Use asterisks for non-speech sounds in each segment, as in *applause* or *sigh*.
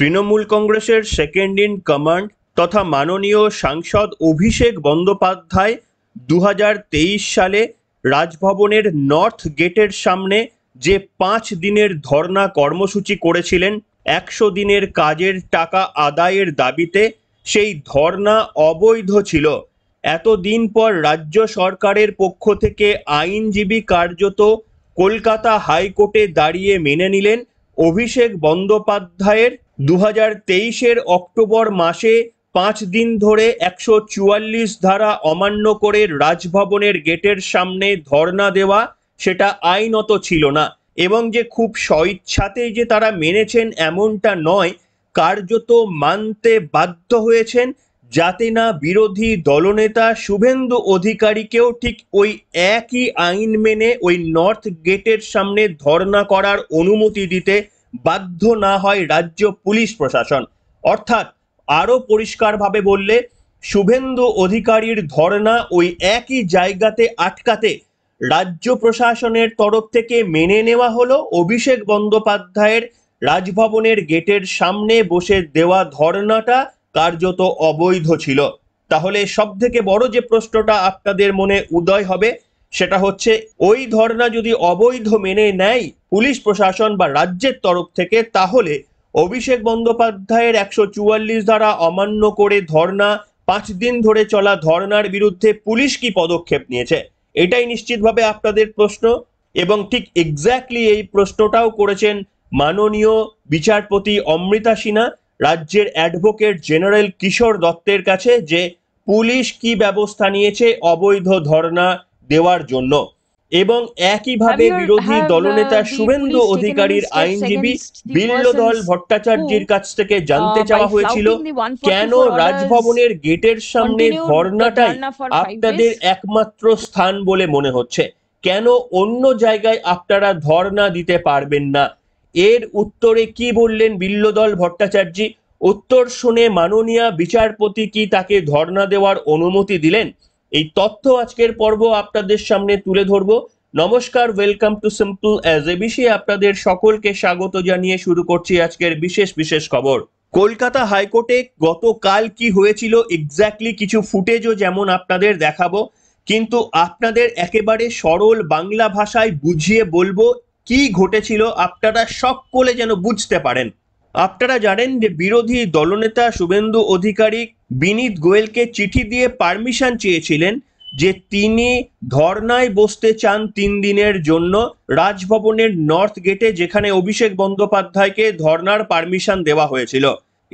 তৃণমূল কংগ্রেসের second in command তথা মাননীয় সাংসদ অভিষেক বন্দ্যোপাধ্যায় দু সালে রাজভবনের নর্থ গেটের সামনে যে পাঁচ দিনের ধর্না কর্মসূচি করেছিলেন একশো দিনের কাজের টাকা আদায়ের দাবিতে সেই ধর্না অবৈধ ছিল এতদিন পর রাজ্য সরকারের পক্ষ থেকে আইনজীবী কার্যত কলকাতা হাইকোর্টে দাঁড়িয়ে মেনে নিলেন অভিষেক বন্দ্যোপাধ্যায়ের দু হাজার তেইশের অক্টোবর মাসে পাঁচ দিন ধরে একশো চুয়াল্লিশ ধারা অমান্য করে রাজভবনের গেটের সামনে ধর্ণা দেওয়া সেটা আইনত ছিল না এবং যে খুব স্বইচ্ছাতে যে তারা মেনেছেন এমনটা নয় কার্যত মানতে বাধ্য হয়েছেন যাতে না বিরোধী দলনেতা শুভেন্দু অধিকারীকেও ঠিক ওই একই আইন মেনে ওই নর্থ গেটের সামনে ধর্ণা করার অনুমতি দিতে বাধ্য না হয় রাজ্য পুলিশ প্রশাসন অর্থাৎ আরও পরিষ্কারভাবে বললে শুভেন্দু অধিকারীর ধর্ণা ওই একই জায়গাতে আটকাতে রাজ্য প্রশাসনের তরফ থেকে মেনে নেওয়া হলো অভিষেক বন্দ্যোপাধ্যায়ের রাজভবনের গেটের সামনে বসে দেওয়া ধর্ণাটা কার্যত অবৈধ ছিল তাহলে সব থেকে বড় যে প্রশ্নটা আপনাদের মনে উদয় হবে সেটা হচ্ছে ওই ধর্ণা যদি অবৈধ মেনে নেয় পুলিশ প্রশাসন বা রাজ্যের তরফ থেকে তাহলে অভিষেক বন্দ্যোপাধ্যায়ের একশো চুয়াল্লিশ ধারা অমান্য করে ধর্ণা পাঁচ দিন ধরে চলা ধর্নার বিরুদ্ধে পুলিশ কি পদক্ষেপ নিয়েছে এটাই নিশ্চিতভাবে আপনাদের প্রশ্ন এবং ঠিক এক্স্যাক্টলি এই প্রশ্নটাও করেছেন মাননীয় বিচারপতি অমৃতা সিনহা রাজ্যের অ্যাডভোকেট জেনারেল কিশোর দত্তের কাছে যে পুলিশ কি ব্যবস্থা নিয়েছে অবৈধ ধর্ণা দেওয়ার জন্য এবং একইভাবে বিরোধী uh, দলনেতা শুভেন্দু অধিকারীর আইনজীবী বিল্লদল ভট্টাচার্যের কাছ থেকে uh, জানতে চাওয়া হয়েছিল কেন রাজভবনের গেটের সামনে ধর্নাটাই আপনাদের একমাত্র স্থান বলে মনে হচ্ছে কেন অন্য জায়গায় আপনারা ধর্না দিতে পারবেন না এর উত্তরে কি বললেন বিল্লদল ভট্টাচার্য উত্তর শুনে মাননীয় বিচারপতি কি তাকে ধর্ণা দেওয়ার অনুমতি দিলেন এই তথ্য আজকের পর্ব আপনাদের সামনে তুলে ধরব নমস্কার welcome to simple as a বিষয়ে আপনাদের সকলকে স্বাগত জানিয়ে শুরু করছি আজকের বিশেষ বিশেষ খবর কলকাতা হাইকোর্টে গতকাল কি হয়েছিল এক্স্যাক্টলি কিছু ফুটেজও যেমন আপনাদের দেখাবো কিন্তু আপনাদের একেবারে সরল বাংলা ভাষায় বুঝিয়ে বলবো কি ঘটেছিল আপনারা সকলে যেন বুঝতে পারেন আপনারা জানেন যে বিরোধী দলনেতা শুভেন্দু অধিকারী বিনীত গোয়েলকে চিঠি দিয়ে পারমিশন চেয়েছিলেন যে তিনি ধর্নায় বসতে চান তিন দিনের জন্য রাজভবনের নর্থ গেটে যেখানে অভিষেক বন্দ্যোপাধ্যায়কে ধর্নার পারমিশন দেওয়া হয়েছিল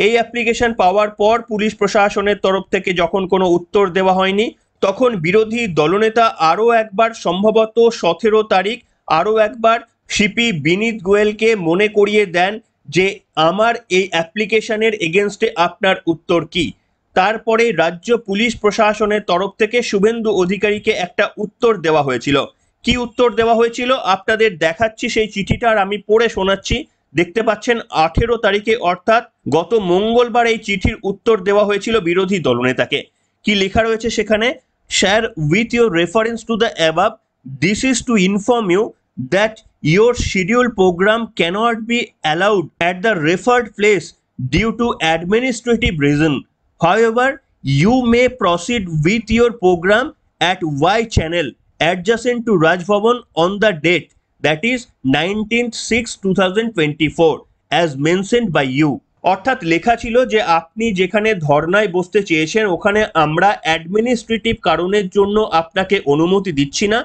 এই অ্যাপ্লিকেশন পাওয়ার পর পুলিশ প্রশাসনের তরফ থেকে যখন কোনো উত্তর দেওয়া হয়নি তখন বিরোধী দলনেতা আরও একবার সম্ভবত সতেরো তারিখ আরও একবার শিপি বিনীত গোয়েলকে মনে করিয়ে দেন যে আমার এই অ্যাপ্লিকেশনের এগেনস্টে আপনার উত্তর কি তারপরে রাজ্য পুলিশ প্রশাসনের তরফ থেকে শুভেন্দু অধিকারীকে একটা উত্তর দেওয়া হয়েছিল কি উত্তর দেওয়া হয়েছিল আপনাদের দেখাচ্ছি সেই চিঠিটা আর আমি পড়ে শোনাচ্ছি দেখতে পাচ্ছেন আঠেরো তারিখে অর্থাৎ গত মঙ্গলবার এই চিঠির উত্তর দেওয়া হয়েছিল বিরোধী দলনেতাকে কি লেখা রয়েছে সেখানে sir with your reference to the above this is to inform you that your scheduled program cannot be allowed at the referred place due to administrative reason. However, you may proceed with your program at Y channel adjacent to Raj Bhavan on the date that is 19th 6 2024 as mentioned by you অর্থাৎ লেখা ছিল যে আপনি যেখানে ধর্নায় বসতে চেয়েছেন ওখানে আমরা অ্যাডমিনিস্ট্রেটিভ কারণের জন্য আপনাকে অনুমতি দিচ্ছি না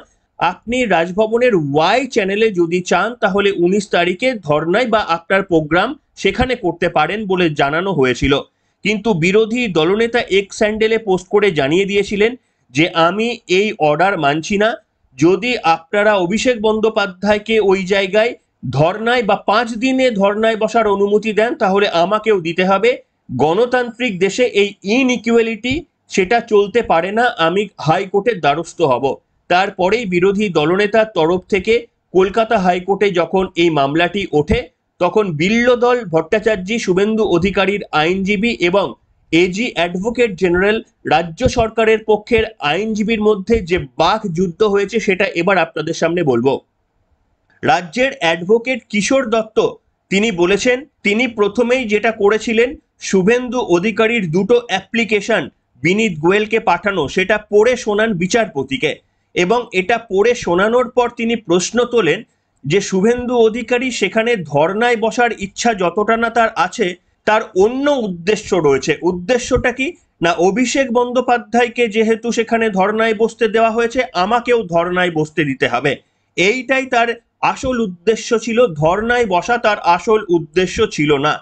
আপনি রাজভবনের ওয়াই চ্যানেলে যদি চান তাহলে উনিশ তারিখে ধর্নায় বা আপনার প্রোগ্রাম সেখানে করতে পারেন বলে জানানো হয়েছিল কিন্তু বিরোধী দলনেতা এক স্যান্ডেলে পোস্ট করে জানিয়ে দিয়েছিলেন যে আমি এই অর্ডার মানছি না যদি আপনারা অভিষেক বন্দ্যোপাধ্যায়কে ওই জায়গায় ধর্নায় বা পাঁচ দিনে ধর্নায় বসার অনুমতি দেন তাহলে আমাকেও দিতে হবে গণতান্ত্রিক দেশে এই ইনইকুয়ালিটি সেটা চলতে পারে না আমি হাইকোর্টের দ্বারস্থ হব তারপরেই বিরোধী দলনেতার তরফ থেকে কলকাতা হাইকোর্টে যখন এই মামলাটি ওঠে তখন দল ভট্টাচার্য শুভেন্দু অধিকারীর আইনজীবী এবং এজি অ্যাডভোকেট জেনারেল রাজ্য সরকারের পক্ষের আইনজীবীর মধ্যে যে বাঘ যুদ্ধ হয়েছে সেটা এবার আপনাদের সামনে বলবো রাজ্যের অ্যাডভোকেট কিশোর দত্ত তিনি বলেছেন তিনি প্রথমেই যেটা করেছিলেন শুভেন্দু অধিকারীর দুটো অ্যাপ্লিকেশন বিনীত গোয়েলকে পাঠানো সেটা পড়ে শোনান বিচারপতিকে এবং এটা পড়ে শোনানোর পর তিনি প্রশ্ন তোলেন যে শুভেন্দু অধিকারী সেখানে ধর্নায় বসার ইচ্ছা যতটা না তার আছে তার অন্য উদ্দেশ্য রয়েছে উদ্দেশ্যটা কি না অভিষেক বন্দ্যোপাধ্যায়কে যেহেতু সেখানে ধর্নায় বসতে দেওয়া হয়েছে আমাকেও ধর্নায় বসতে দিতে হবে এইটাই তার আসল উদ্দেশ্য ছিল ধর্নায় বসা তার আসল উদ্দেশ্য ছিল না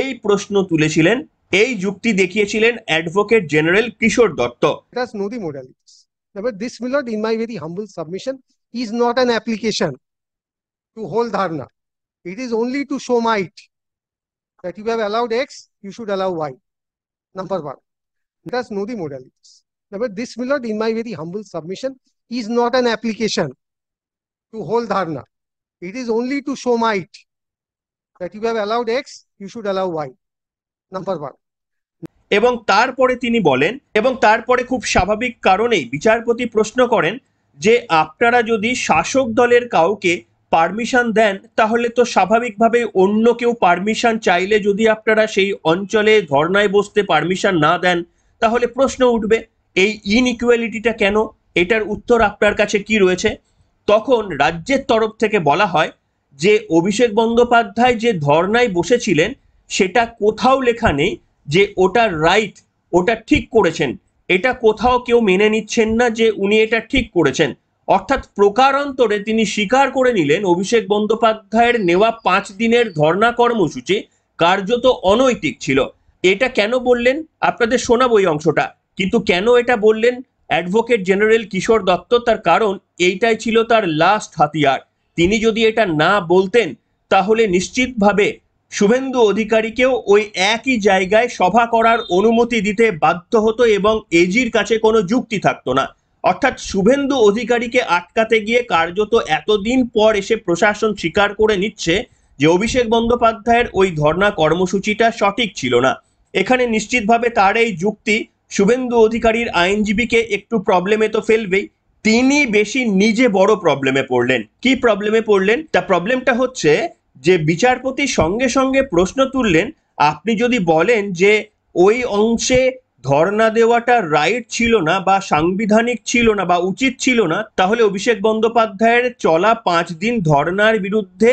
এই প্রশ্ন তুলেছিলেন এই যুক্তি দেখিয়েছিলেন অ্যাডভোকেট জেনারেল কিশোর দত্ত নদী modality But this, will not, in my very humble submission, is not an application to hold dharna. It is only to show might that you have allowed X, you should allow Y. Number one. Let us know the modalities. Number this, will not, in my very humble submission, is not an application to hold dharna. It is only to show might that you have allowed X, you should allow Y. Number one. এবং তারপরে তিনি বলেন এবং তারপরে খুব স্বাভাবিক কারণেই বিচারপতি প্রশ্ন করেন যে আপনারা যদি শাসক দলের কাউকে পারমিশন দেন তাহলে তো স্বাভাবিকভাবে অন্য কেউ পারমিশন চাইলে যদি আপনারা সেই অঞ্চলে ধর্নায় বসতে পারমিশন না দেন তাহলে প্রশ্ন উঠবে এই ইনইকুয়ালিটিটা কেন এটার উত্তর আপনার কাছে কি রয়েছে তখন রাজ্যের তরফ থেকে বলা হয় যে অভিষেক বন্দ্যোপাধ্যায় যে ধর্নায় বসেছিলেন সেটা কোথাও লেখা নেই যে ওটা রাইট ওটা ঠিক করেছেন এটা কোথাও কেউ মেনে নিচ্ছেন না যে উনি এটা ঠিক করেছেন অর্থাৎ প্রকারান্তরে তিনি স্বীকার করে নিলেন অভিষেক বন্দ্যোপাধ্যায়ের নেওয়া পাঁচ দিনের ধর্ণা কর্মসূচি কার্যত অনৈতিক ছিল এটা কেন বললেন আপনাদের শোনাব ওই অংশটা কিন্তু কেন এটা বললেন অ্যাডভোকেট জেনারেল কিশোর দত্ত তার কারণ এইটাই ছিল তার লাস্ট হাতিয়ার তিনি যদি এটা না বলতেন তাহলে নিশ্চিতভাবে শুভেন্দু অধিকারীকেও ওই একই জায়গায় সভা করার অনুমতি দিতে বাধ্য হতো এবং এজির কাছে কোনো যুক্তি থাকতো না অর্থাৎ শুভেন্দু অধিকারীকে আটকাতে গিয়ে কার্যত এতদিন পর এসে প্রশাসন স্বীকার করে নিচ্ছে যে অভিষেক বন্দ্যোপাধ্যায়ের ওই ধর্না কর্মসূচিটা সঠিক ছিল না এখানে নিশ্চিতভাবে তার এই যুক্তি শুভেন্দু অধিকারীর আইনজীবীকে একটু প্রবলেমে তো ফেলবেই তিনি বেশি নিজে বড় প্রবলেমে পড়লেন কি প্রবলেমে পড়লেন তা প্রবলেমটা হচ্ছে যে বিচারপতি সঙ্গে সঙ্গে প্রশ্ন তুললেন আপনি যদি বলেন যে ওই অংশে ধর্ণা দেওয়াটা রাইট ছিল না বা সাংবিধানিক ছিল না বা উচিত ছিল না তাহলে অভিষেক বন্দ্যোপাধ্যায়ের চলা পাঁচ দিন ধর্নার বিরুদ্ধে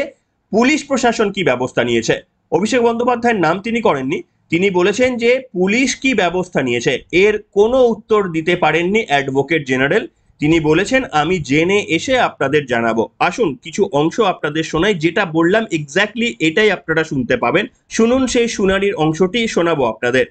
পুলিশ প্রশাসন কি ব্যবস্থা নিয়েছে অভিষেক বন্দ্যোপাধ্যায়ের নাম তিনি করেননি তিনি বলেছেন যে পুলিশ কি ব্যবস্থা নিয়েছে এর কোনো উত্তর দিতে পারেননি অ্যাডভোকেট জেনারেল তিনি বলেছেন আমি জেনে এসে আপনাদের জানাবো আসুন কিছু অংশ আপনাদের শোনাই যেটা বললাম এক্স্যাক্টলি এটাই আপনারা শুনতে পাবেন শুনুন সেই শুনানির অংশটি শোনাবো আপনাদের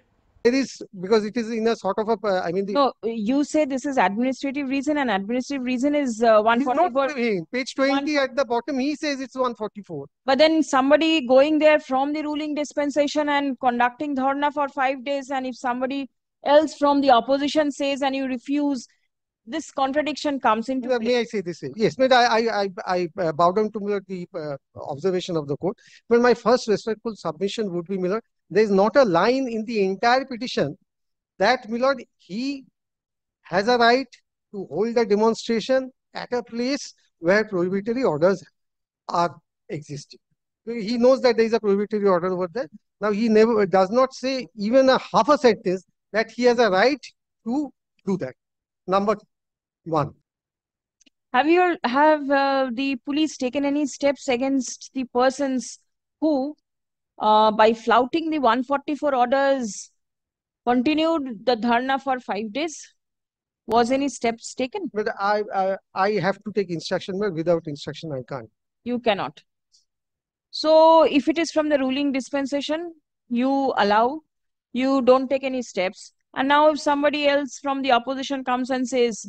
It is because it is in a sort of a. Uh, I mean, the, no, you say this is administrative reason, and administrative reason is uh, 144. Not, page 20 at the bottom, he says it's 144. But then somebody going there from the ruling dispensation and conducting dharna for five days, and if somebody else from the opposition says and you refuse, this contradiction comes into may I say this? Yes, but I, I, I, I uh, bow down to Miller the uh, observation of the court. But my first respectful submission would be Miller. There is not a line in the entire petition that Miller he has a right to hold the demonstration at a place where prohibitory orders are existing. He knows that there is a prohibitory order over there. Now he never does not say even a half a sentence that he has a right to do that number one. Have you have uh, the police taken any steps against the persons who, uh, by flouting the 144 orders, continued the dharna for five days? Was any steps taken? But I I, I have to take instruction. But without instruction, I can't. You cannot. So if it is from the ruling dispensation, you allow. You don't take any steps. And now, if somebody else from the opposition comes and says,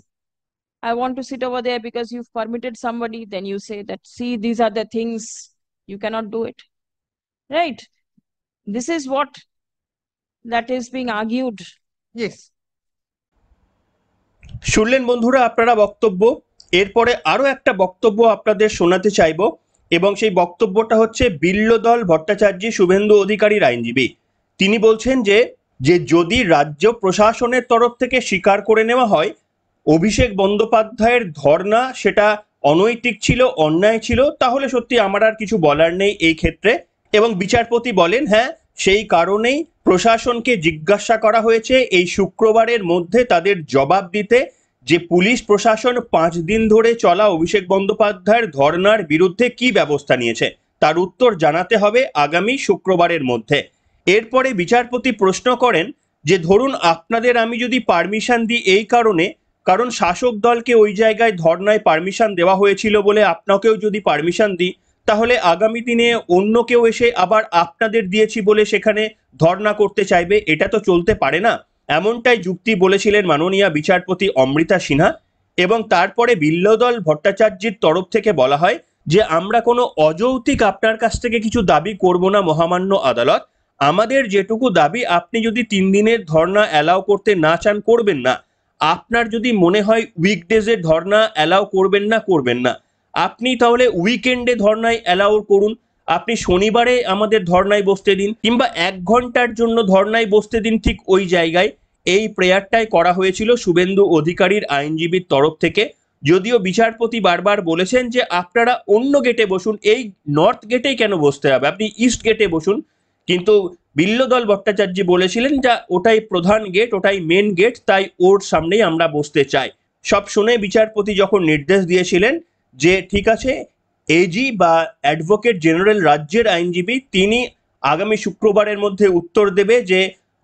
I want to sit over there because you've permitted somebody, then you say that, see, these are the things you cannot do it. Right? This is what that is being argued. Yes. শুনলেন বন্ধুরা আপনারা বক্তব্য এরপরে আরও একটা বক্তব্য আপনাদের শোনাতে চাইব এবং সেই বক্তব্যটা হচ্ছে বিল্লদল ভট্টাচার্য শুভেন্দু অধিকারীর আইনজীবী তিনি বলছেন যে যে যদি রাজ্য প্রশাসনের তরফ থেকে স্বীকার করে নেওয়া হয় অভিষেক বন্দ্যোপাধ্যায়ের ধর্না সেটা অনৈতিক ছিল অন্যায় ছিল তাহলে সত্যি আমার আর কিছু বলার নেই এই ক্ষেত্রে এবং বিচারপতি বলেন হ্যাঁ সেই কারণেই প্রশাসনকে জিজ্ঞাসা করা হয়েছে এই শুক্রবারের মধ্যে তাদের জবাব দিতে যে পুলিশ প্রশাসন পাঁচ দিন ধরে চলা অভিষেক বন্দ্যোপাধ্যায়ের ধর্নার বিরুদ্ধে কি ব্যবস্থা নিয়েছে তার উত্তর জানাতে হবে আগামী শুক্রবারের মধ্যে এরপরে বিচারপতি প্রশ্ন করেন যে ধরুন আপনাদের আমি যদি পারমিশন দিই এই কারণে কারণ শাসক দলকে ওই জায়গায় ধর্নায় পারমিশন দেওয়া হয়েছিল বলে আপনাকেও যদি পারমিশন দিই তাহলে আগামী দিনে অন্য কেউ এসে আবার আপনাদের দিয়েছি বলে সেখানে ধর্না করতে চাইবে এটা তো চলতে পারে না এমনটাই যুক্তি বলেছিলেন মাননীয় বিচারপতি অমৃতা সিনহা এবং তারপরে বিল্লদল ভট্টাচার্যের তরফ থেকে বলা হয় যে আমরা কোনো অযৌক্তিক আপনার কাছ থেকে কিছু দাবি করব না মহামান্য আদালত আমাদের যেটুকু দাবি আপনি যদি তিন দিনের ধর্না অ্যালাউ করতে না চান করবেন না আপনার যদি মনে হয় উইকডেজে ধর্না অ্যালাউ করবেন না করবেন না আপনি তাহলে উইকেন্ডে ধর্নায় অ্যালাউ করুন আপনি শনিবারে আমাদের ধর্নায় বসতে দিন কিংবা এক ঘন্টার জন্য ধর্নায় বসতে দিন ঠিক ওই জায়গায় এই প্রেয়ারটাই করা হয়েছিল শুভেন্দু অধিকারীর আইনজীবীর তরফ থেকে যদিও বিচারপতি বারবার বলেছেন যে আপনারা অন্য গেটে বসুন এই নর্থ গেটেই কেন বসতে হবে আপনি ইস্ট গেটে বসুন কিন্তু বিল্লদল ভট্টাচার্য বলেছিলেন যা ওটাই প্রধান গেট ওটাই মেন গেট তাই ওর সামনেই আমরা বসতে চাই সব শুনে বিচারপতি যখন নির্দেশ দিয়েছিলেন যে ঠিক আছে এজি বা অ্যাডভোকেট জেনারেল রাজ্যের আইনজীবী তিনি আগামী শুক্রবারের মধ্যে উত্তর দেবে যে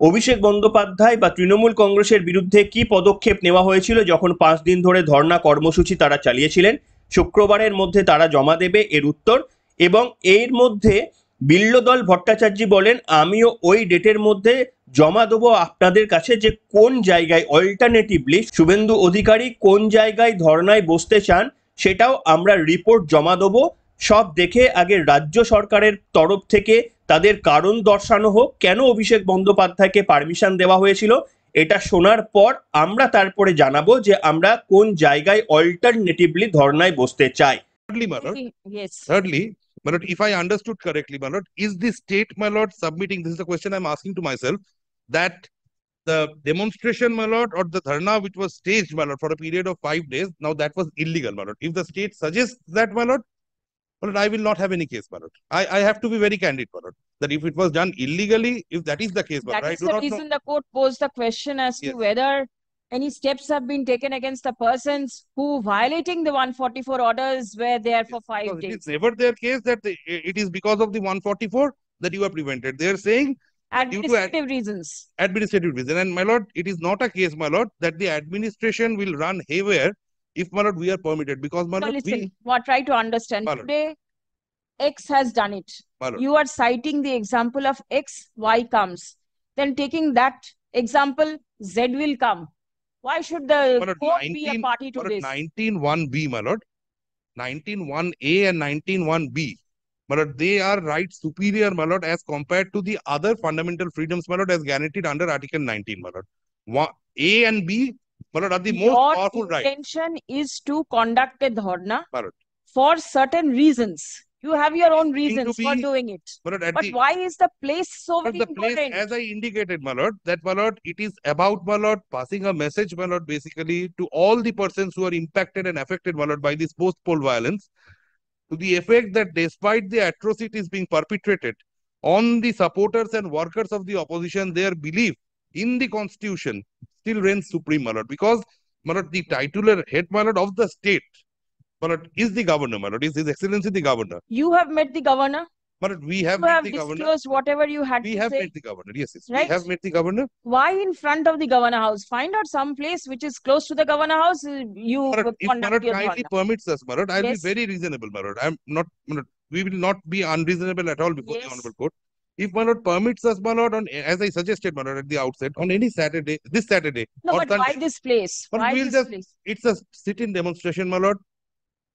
অভিষেক বন্দ্যোপাধ্যায় বা তৃণমূল কংগ্রেসের বিরুদ্ধে কি পদক্ষেপ নেওয়া হয়েছিল যখন পাঁচ দিন ধরে ধর্না কর্মসূচি তারা চালিয়েছিলেন শুক্রবারের মধ্যে তারা জমা দেবে এর উত্তর এবং এর মধ্যে বিল্লদল ভট্টাচার্য বলেন আমিও ওই ডেটের মধ্যে জমা দেবো আপনাদের কাছে যে কোন জায়গায় অল্টারনেটিভলি শুভেন্দু অধিকারী কোন জায়গায় ধর্নায় বসতে চান সেটাও আমরা রিপোর্ট জমা দেবো সব দেখে আগে রাজ্য সরকারের তরফ থেকে তাদের কারণ দর্শানো হোক কেন অভিষেক বন্দ্যোপাধ্যায়কে পারমিশন দেওয়া হয়েছিল এটা শোনার পর আমরা তারপরে জানাবো যে আমরা কোন জায়গায় অল্টারনেটিভলি ধর্নায় বসতে চাই My lord, if I understood correctly, my lord, is the state, my lord, submitting, this is the question I'm asking to myself, that the demonstration, my lord, or the dharna which was staged, my lord, for a period of five days, now that was illegal, my lord. If the state suggests that, my lord, lord, I will not have any case, lord. I, I have to be very candid, lord. that if it was done illegally, if that is the case, lord, that is the reason know. the court posed the question as yes. to whether any steps have been taken against the persons who violating the 144 orders were there for five days. It's never their case that they, it is because of the 144 that you are prevented. They are saying administrative due to ad reasons. Administrative reason, and my lord, it is not a case, my lord, that the administration will run haywire if my lord we are permitted because my lord. listen, we, what try to understand lord. today. X has done it. You are citing the example of X, Y comes. Then taking that example, Z will come why should the court 19, be a party to this? 19.1b, my lord. 19.1a and 19.1b. My lord, they are right superior, my lord, as compared to the other fundamental freedoms, my lord, as guaranteed under Article 19, my lord. A and B, my lord, are the Your most powerful rights. Your intention right. is to conduct a dharna for certain reasons. You have your own reasons be, for doing it. But, but the, why is the place so very the important? Place, as I indicated, Malot, that Malot, it is about Malot passing a message, Malot, basically to all the persons who are impacted and affected, Malot, by this post poll violence, to the effect that despite the atrocities being perpetrated on the supporters and workers of the opposition, their belief in the constitution still reigns supreme, Malot, because Malot, the titular head, Malot of the state is the governor, my lord, is His Excellency the governor? You have met the governor. My lord, we have you met have the disclosed governor. whatever you had. We have say. met the governor. Yes, yes. Right? We have met the governor. Why in front of the governor house? Find out some place which is close to the governor house. Uh, you. My if my lord kindly permits us, my lord, I'll yes. be very reasonable, my lord. I'm not. we will not be unreasonable at all before yes. the honorable court if my lord permits us, my lord, on as I suggested, my lord, at the outset, on any Saturday, this Saturday. No, but Sunday, why this place? why we'll just, place? It's a sit-in demonstration, my lord.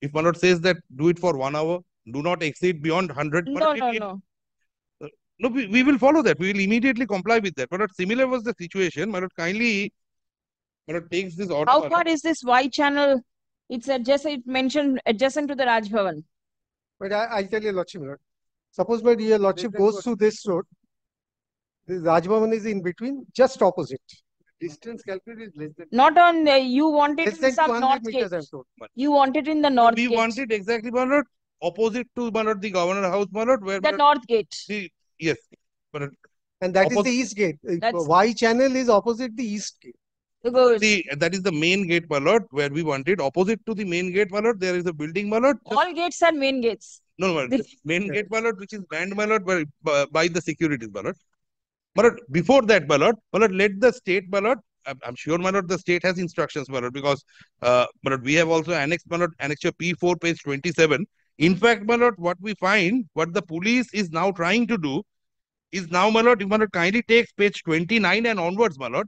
If Manoj says that do it for one hour, do not exceed beyond 100. No, no, it, no. Uh, no, we, we will follow that. We will immediately comply with that. But similar was the situation. Manoj kindly Manoj takes this order. How far is this Y channel? It's adjacent, it mentioned adjacent to the Raj Bhavan. But I, tell you, Lordship. Lord. Suppose my dear Lordship goes through this road. The Raj Bhavan is in between, just opposite distance calculated is less than not on uh, you wanted in some north meters, you wanted in the north we gate. wanted exactly Malot, opposite to Malot, the governor house Malot, where the north gate the, yes Malot. and that opposite. is the east gate That's y channel is opposite the east gate the, that is the main gate Malot where we wanted. Opposite to the main gate Malot, there is a building Malot. All gates are main gates. No, no, main *laughs* gate Malot, which is land Malot by, by the securities Malot. But before that, my Lord, my Lord, let the state, my Lord, I'm, sure, my Lord, the state has instructions, my Lord, because, uh, my Lord, we have also annexed, my Lord, annexure P4, page 27. In fact, my Lord, what we find, what the police is now trying to do, is now, my Lord, if my Lord kindly takes page 29 and onwards, my Lord.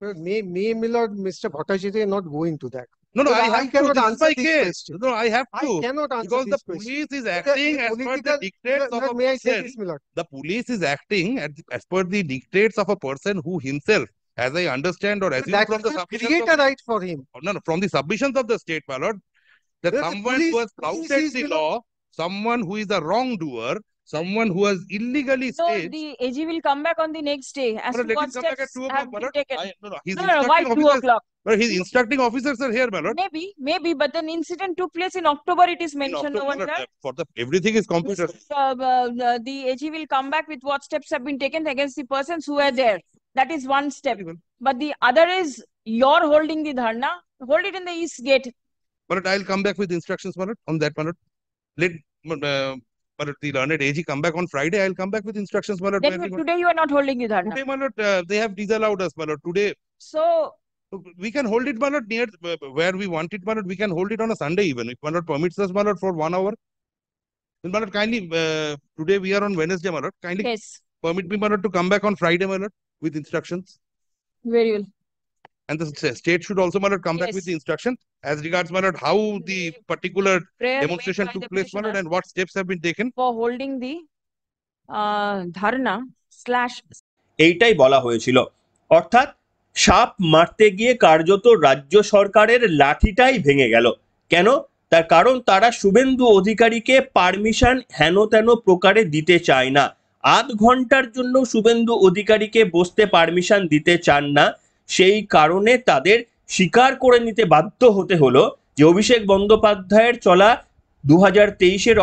Well, me, me, my Lord, Mr. Bhattacharya not going to that. No, no, I, I have to answer my case. No, I have to. I cannot answer Because the police question. is acting as per the dictates no, of a may person. I say this, The police is acting as, as per the dictates of a person who himself, as I understand or as from the submissions create of, a right for him. No, no, from the submissions of the state, my lord, that yes, someone police, who has flouted the law, someone who is a wrongdoer, someone who has illegally so staged. the AG will come back on the next day. As no, what steps have been taken. no, no, no, no, why officers, two o'clock? But his instructing officers are here, my lord. Maybe, maybe, but an incident took place in October. It is mentioned over there. For the everything is computer. Uh, uh, the AG will come back with what steps have been taken against the persons who were there. That is one step. But the other is you're holding the dharna. Hold it in the east gate. But I'll come back with instructions, Marat, on that, Marat. Let uh, but the learned AG come back on Friday. I'll come back with instructions, my Then today you are not holding it, Today, my uh, they have disallowed us, my Today. So. We can hold it, my near uh, where we want it, my We can hold it on a Sunday even. If my permits us, my for one hour. Then, my kindly, uh, today we are on Wednesday, my Kindly yes. permit me, my to come back on Friday, my with instructions. Very well. and the state should also, my lord, come yes. back with the instruction as regards, my lord, how the particular Prayer demonstration took place, my lord, and what steps have been taken for holding the uh, dharna slash. এইটাই বলা হয়েছিল অর্থাৎ সাপ মারতে গিয়ে কার্যত রাজ্য সরকারের লাঠিটাই ভেঙে গেল কেন তার কারণ তারা শুভেন্দু অধিকারীকে পারমিশন হেন তেন প্রকারে দিতে চায় না আধ ঘন্টার জন্য শুভেন্দু অধিকারীকে বসতে পারমিশন দিতে চান না সেই কারণে তাদের স্বীকার করে নিতে বাধ্য হতে হলো যে অভিষেক বন্দ্যোপাধ্যায়ের চলা দু হাজার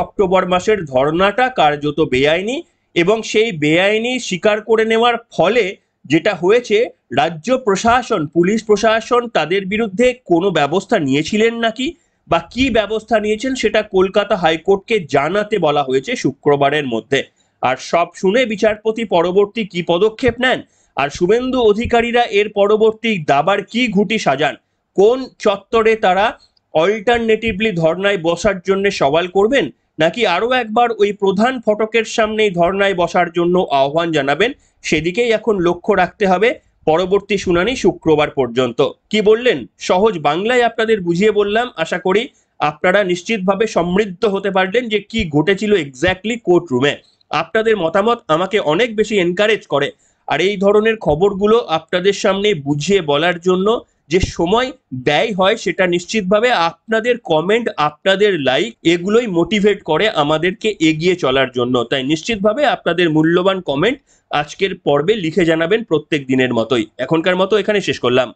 অক্টোবর মাসের ধর্নাটা কার্যত বেআইনি এবং সেই বেআইনি স্বীকার করে নেওয়ার ফলে যেটা হয়েছে রাজ্য প্রশাসন পুলিশ প্রশাসন তাদের বিরুদ্ধে কোনো ব্যবস্থা নিয়েছিলেন নাকি বা কি ব্যবস্থা নিয়েছেন সেটা কলকাতা হাইকোর্টকে জানাতে বলা হয়েছে শুক্রবারের মধ্যে আর সব শুনে বিচারপতি পরবর্তী কি পদক্ষেপ নেন আর শুভেন্দু অধিকারীরা এর পরবর্তী দাবার কি ঘুটি সাজান কোন চত্বরে তারা অল্টারনেটিভলি ধর্নায় বসার জন্য সওয়াল করবেন নাকি আরও একবার ওই প্রধান ফটকের সামনেই ধর্নায় বসার জন্য আহ্বান জানাবেন সেদিকেই এখন লক্ষ্য রাখতে হবে পরবর্তী শুনানি শুক্রবার পর্যন্ত কি বললেন সহজ বাংলায় আপনাদের বুঝিয়ে বললাম আশা করি আপনারা নিশ্চিতভাবে সমৃদ্ধ হতে পারলেন যে কি ঘটেছিল এক্স্যাক্টলি কোর্ট রুমে আপনাদের মতামত আমাকে অনেক বেশি এনকারেজ করে আর এই ধরনের খবরগুলো আপনাদের সামনে বুঝিয়ে বলার জন্য যে সময় ব্যয় হয় সেটা নিশ্চিতভাবে আপনাদের কমেন্ট আপনাদের লাইক এগুলোই মোটিভেট করে আমাদেরকে এগিয়ে চলার জন্য তাই নিশ্চিতভাবে আপনাদের মূল্যবান কমেন্ট আজকের পর্বে লিখে জানাবেন প্রত্যেক দিনের মতোই এখনকার মতো এখানে শেষ করলাম